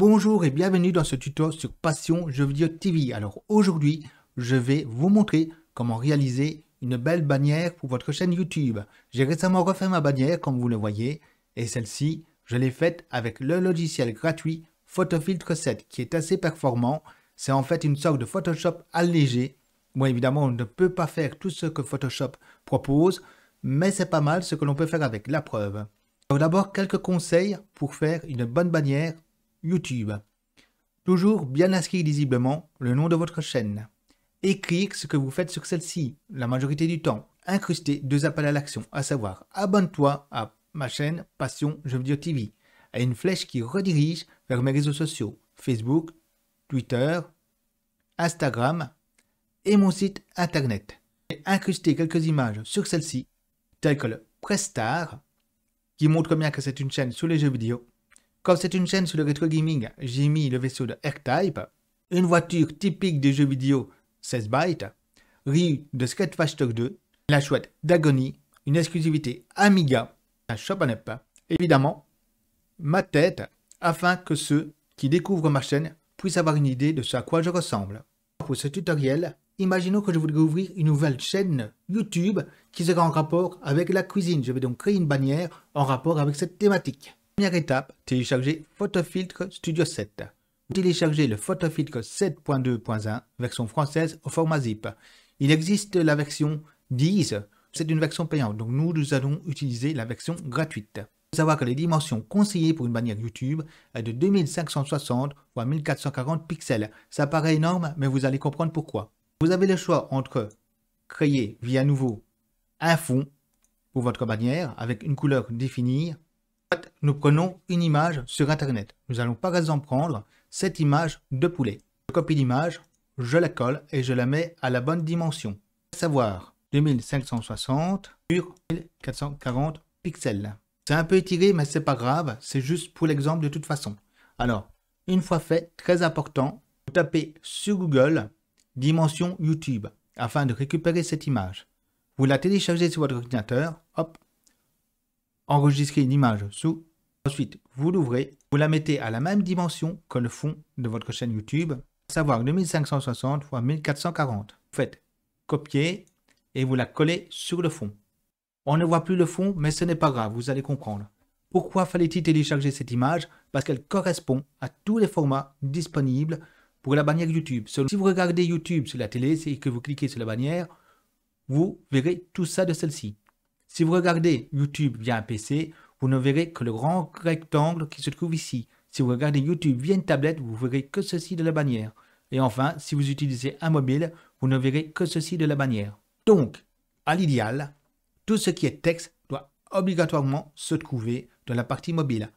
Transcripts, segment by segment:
Bonjour et bienvenue dans ce tuto sur Passion Jeux Vidéo TV. Alors aujourd'hui, je vais vous montrer comment réaliser une belle bannière pour votre chaîne YouTube. J'ai récemment refait ma bannière comme vous le voyez et celle-ci, je l'ai faite avec le logiciel gratuit Photofiltre 7 qui est assez performant. C'est en fait une sorte de Photoshop allégé. Bon évidemment, on ne peut pas faire tout ce que Photoshop propose, mais c'est pas mal ce que l'on peut faire avec la preuve. D'abord, quelques conseils pour faire une bonne bannière YouTube. Toujours bien inscrit lisiblement le nom de votre chaîne. Écrire ce que vous faites sur celle-ci, la majorité du temps. incrustez deux appels à l'action, à savoir abonne-toi à ma chaîne Passion Jeux Vidéo TV, à une flèche qui redirige vers mes réseaux sociaux, Facebook, Twitter, Instagram et mon site internet. et quelques images sur celle-ci, telles que le Prestar, qui montre bien que c'est une chaîne sur les jeux vidéo, comme c'est une chaîne sur le rétro gaming, j'ai mis le vaisseau de R-Type, une voiture typique des jeux vidéo 16 bytes, Ryu de Street Fighter 2, la chouette d'Agony, une exclusivité Amiga, un shop up, évidemment, ma tête, afin que ceux qui découvrent ma chaîne puissent avoir une idée de ce à quoi je ressemble. Pour ce tutoriel, imaginons que je voudrais ouvrir une nouvelle chaîne YouTube qui sera en rapport avec la cuisine. Je vais donc créer une bannière en rapport avec cette thématique. Première étape, télécharger PhotoFiltre Studio 7. Télécharger le PhotoFiltre 7.2.1, version française au format zip. Il existe la version 10, c'est une version payante, donc nous, nous allons utiliser la version gratuite. savoir que les dimensions conseillées pour une bannière YouTube est de 2560 x 1440 pixels. Ça paraît énorme, mais vous allez comprendre pourquoi. Vous avez le choix entre créer via nouveau un fond pour votre bannière avec une couleur définie nous prenons une image sur Internet. Nous allons par exemple prendre cette image de poulet. Je copie l'image, je la colle et je la mets à la bonne dimension. À savoir 2560 sur 1440 pixels. C'est un peu étiré mais c'est pas grave, c'est juste pour l'exemple de toute façon. Alors, une fois fait, très important, vous tapez sur Google dimension YouTube afin de récupérer cette image. Vous la téléchargez sur votre ordinateur, hop, enregistrez une image sous. Ensuite, vous l'ouvrez, vous la mettez à la même dimension que le fond de votre chaîne YouTube, à savoir 2560 x 1440. Vous faites copier et vous la collez sur le fond. On ne voit plus le fond, mais ce n'est pas grave, vous allez comprendre. Pourquoi fallait-il télécharger cette image Parce qu'elle correspond à tous les formats disponibles pour la bannière YouTube. Si vous regardez YouTube sur la télé et que vous cliquez sur la bannière, vous verrez tout ça de celle-ci. Si vous regardez YouTube via un PC, vous ne verrez que le grand rectangle qui se trouve ici. Si vous regardez YouTube via une tablette, vous verrez que ceci de la bannière. Et enfin, si vous utilisez un mobile, vous ne verrez que ceci de la bannière. Donc, à l'idéal, tout ce qui est texte doit obligatoirement se trouver dans la partie mobile,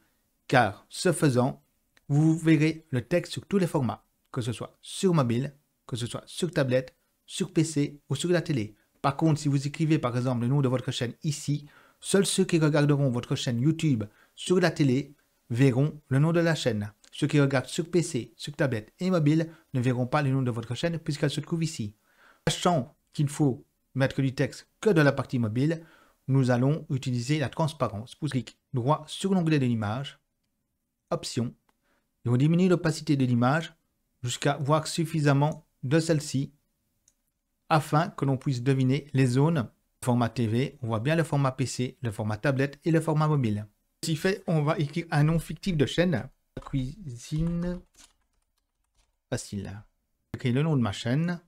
car ce faisant, vous verrez le texte sur tous les formats, que ce soit sur mobile, que ce soit sur tablette, sur PC ou sur la télé. Par contre, si vous écrivez par exemple le nom de votre chaîne ici, seuls ceux qui regarderont votre chaîne YouTube sur la télé verront le nom de la chaîne. Ceux qui regardent sur PC, sur tablette et mobile ne verront pas le nom de votre chaîne puisqu'elle se trouve ici. Sachant qu'il faut mettre du texte que de la partie mobile, nous allons utiliser la transparence. Vous cliquez droit sur l'onglet de l'image, Options, et on diminue l'opacité de l'image jusqu'à voir suffisamment de celle-ci afin que l'on puisse deviner les zones. Format TV, on voit bien le format PC, le format tablette et le format mobile. Ceci fait, on va écrire un nom fictif de chaîne. Cuisine facile. écrire le nom de ma chaîne.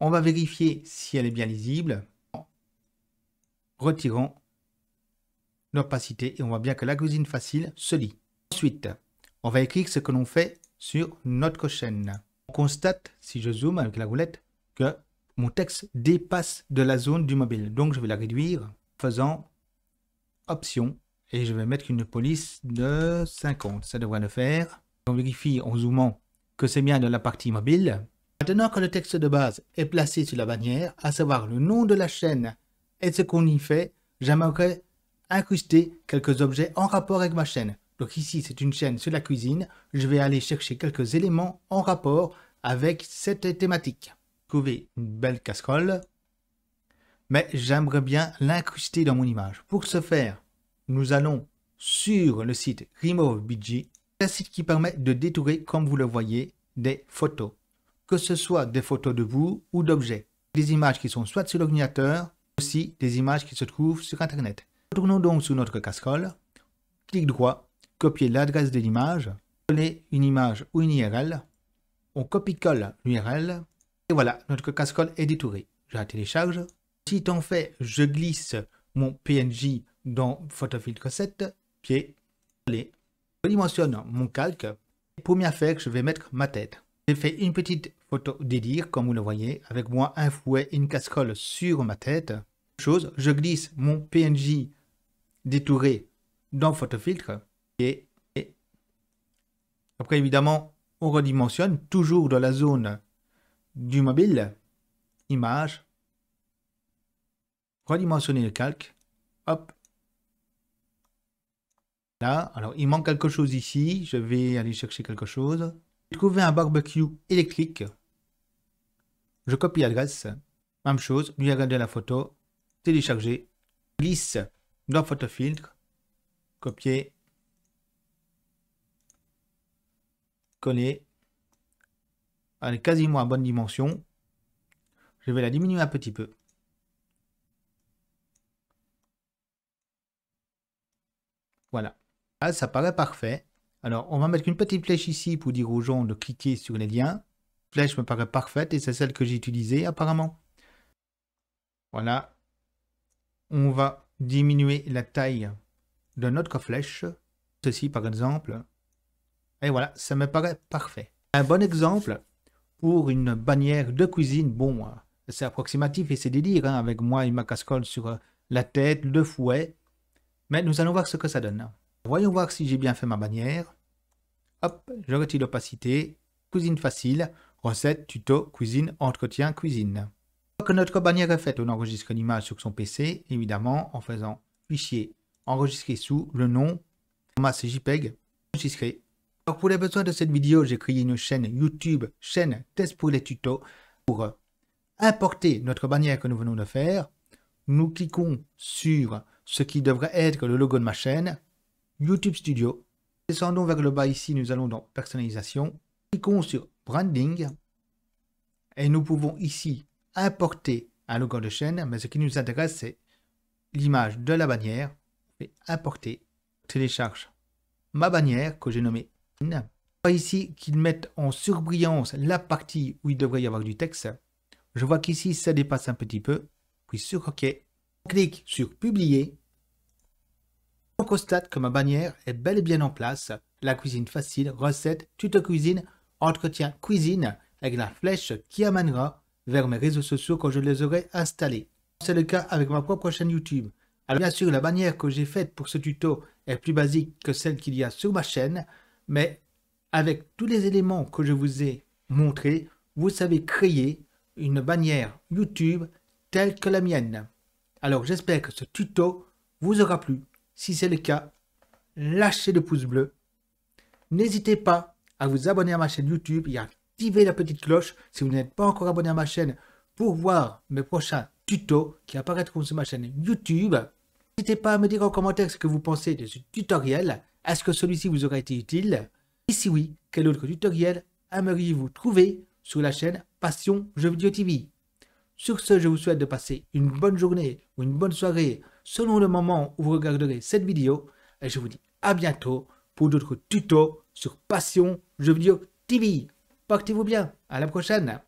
On va vérifier si elle est bien lisible Retirons l'opacité et on voit bien que la cuisine facile se lit. Ensuite, on va écrire ce que l'on fait sur notre chaîne. On constate, si je zoome avec la roulette, que mon texte dépasse de la zone du mobile. Donc je vais la réduire faisant option et je vais mettre une police de 50. Ça devrait le faire. On vérifie en zoomant que c'est bien dans la partie mobile. Maintenant que le texte de base est placé sur la bannière, à savoir le nom de la chaîne et ce qu'on y fait, j'aimerais incruster quelques objets en rapport avec ma chaîne. Donc ici, c'est une chaîne sur la cuisine. Je vais aller chercher quelques éléments en rapport avec cette thématique trouver une belle casserole, mais j'aimerais bien l'incruster dans mon image. Pour ce faire, nous allons sur le site RemoveBG, un site qui permet de détourer, comme vous le voyez, des photos, que ce soit des photos de vous ou d'objets, des images qui sont soit sur l'ordinateur, aussi des images qui se trouvent sur Internet. Retournons donc sur notre casserole, clic droit, copier l'adresse de l'image, donner une image ou une URL, on copie-colle l'URL, et voilà, notre casserole est détourée. Je la télécharge. Si tant fait, je glisse mon PNJ dans Photofiltre 7, pied, je redimensionne mon calque. Première affaire, je vais mettre ma tête. J'ai fait une petite photo délire, comme vous le voyez, avec moi un fouet et une cascole sur ma tête. Chose, je glisse mon PNJ détouré dans Photofiltre et, et après évidemment on redimensionne toujours dans la zone du mobile, image, redimensionner le calque, hop. Là, alors il manque quelque chose ici, je vais aller chercher quelque chose. trouver un barbecue électrique. Je copie l'adresse, même chose, lui regarder la photo, télécharger, glisse dans Photo photofiltre, copier, coller, elle est quasiment à bonne dimension. Je vais la diminuer un petit peu. Voilà. Ah, ça paraît parfait. Alors, on va mettre une petite flèche ici pour dire aux gens de cliquer sur les liens. Flèche me paraît parfaite et c'est celle que j'ai utilisée apparemment. Voilà. On va diminuer la taille de notre flèche. Ceci par exemple. Et voilà, ça me paraît parfait. Un bon exemple, pour une bannière de cuisine. Bon, euh, c'est approximatif et c'est délire, hein, avec moi et ma casserole sur euh, la tête, le fouet. Mais nous allons voir ce que ça donne. Voyons voir si j'ai bien fait ma bannière. Hop, je retire l'opacité. Cuisine facile, recette, tuto, cuisine, entretien, cuisine. Que notre bannière est faite, on enregistre l'image sur son PC, évidemment, en faisant fichier enregistrer sous le nom, masse JPEG, enregistrer pour les besoins de cette vidéo, j'ai créé une chaîne YouTube, chaîne test pour les tutos, pour euh, importer notre bannière que nous venons de faire. Nous cliquons sur ce qui devrait être le logo de ma chaîne, YouTube Studio. Descendons vers le bas ici, nous allons dans Personnalisation. Cliquons sur Branding. Et nous pouvons ici importer un logo de chaîne, mais ce qui nous intéresse, c'est l'image de la bannière. et importer, télécharge ma bannière que j'ai nommée pas ici qu'ils mettent en surbrillance la partie où il devrait y avoir du texte. Je vois qu'ici, ça dépasse un petit peu. Puis sur OK. On clique sur Publier. On constate que ma bannière est bel et bien en place. La cuisine facile, recette, tuto cuisine, entretien cuisine, avec la flèche qui amènera vers mes réseaux sociaux quand je les aurai installés. C'est le cas avec ma propre chaîne YouTube. Alors bien sûr, la bannière que j'ai faite pour ce tuto est plus basique que celle qu'il y a sur ma chaîne, mais avec tous les éléments que je vous ai montrés, vous savez créer une bannière YouTube telle que la mienne. Alors j'espère que ce tuto vous aura plu. Si c'est le cas, lâchez le pouce bleu. N'hésitez pas à vous abonner à ma chaîne YouTube et à activer la petite cloche si vous n'êtes pas encore abonné à ma chaîne pour voir mes prochains tutos qui apparaîtront sur ma chaîne YouTube. N'hésitez pas à me dire en commentaire ce que vous pensez de ce tutoriel est-ce que celui-ci vous aura été utile Et si oui, quel autre tutoriel aimeriez-vous trouver sur la chaîne Passion Jeux vidéo TV Sur ce, je vous souhaite de passer une bonne journée ou une bonne soirée selon le moment où vous regarderez cette vidéo. Et je vous dis à bientôt pour d'autres tutos sur Passion Jeux vidéo TV. Portez-vous bien, à la prochaine